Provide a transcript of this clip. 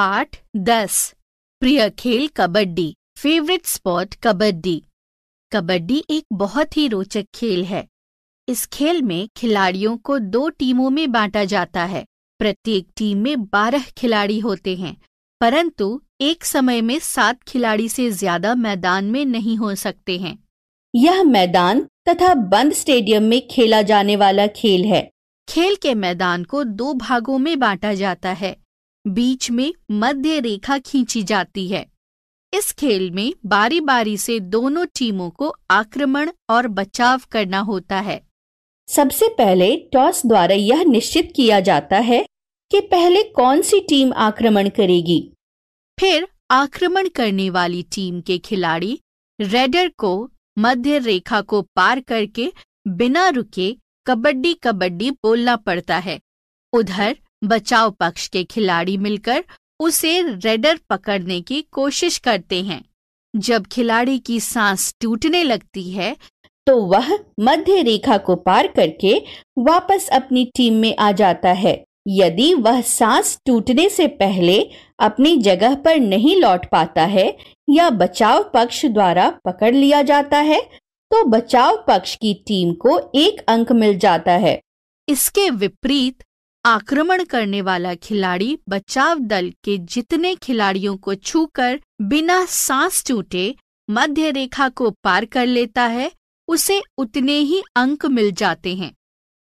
पाठ दस प्रिय खेल कबड्डी फेवरेट स्पोर्ट कबड्डी कबड्डी एक बहुत ही रोचक खेल है इस खेल में खिलाड़ियों को दो टीमों में बांटा जाता है प्रत्येक टीम में बारह खिलाड़ी होते हैं परंतु एक समय में सात खिलाड़ी से ज्यादा मैदान में नहीं हो सकते हैं यह मैदान तथा बंद स्टेडियम में खेला जाने वाला खेल है खेल के मैदान को दो भागों में बांटा जाता है बीच में मध्य रेखा खींची जाती है इस खेल में बारी बारी से दोनों टीमों को आक्रमण और बचाव करना होता है सबसे पहले टॉस द्वारा यह निश्चित किया जाता है कि पहले कौन सी टीम आक्रमण करेगी फिर आक्रमण करने वाली टीम के खिलाड़ी रेडर को मध्य रेखा को पार करके बिना रुके कबड्डी कबड्डी बोलना पड़ता है उधर बचाव पक्ष के खिलाड़ी मिलकर उसे रेडर पकड़ने की कोशिश करते हैं जब खिलाड़ी की सांस टूटने लगती है तो वह मध्य रेखा को पार करके वापस अपनी टीम में आ जाता है यदि वह सांस टूटने से पहले अपनी जगह पर नहीं लौट पाता है या बचाव पक्ष द्वारा पकड़ लिया जाता है तो बचाव पक्ष की टीम को एक अंक मिल जाता है इसके विपरीत आक्रमण करने वाला खिलाड़ी बचाव दल के जितने खिलाड़ियों को छूकर बिना सांस टूटे मध्य रेखा को पार कर लेता है उसे उतने ही अंक मिल जाते हैं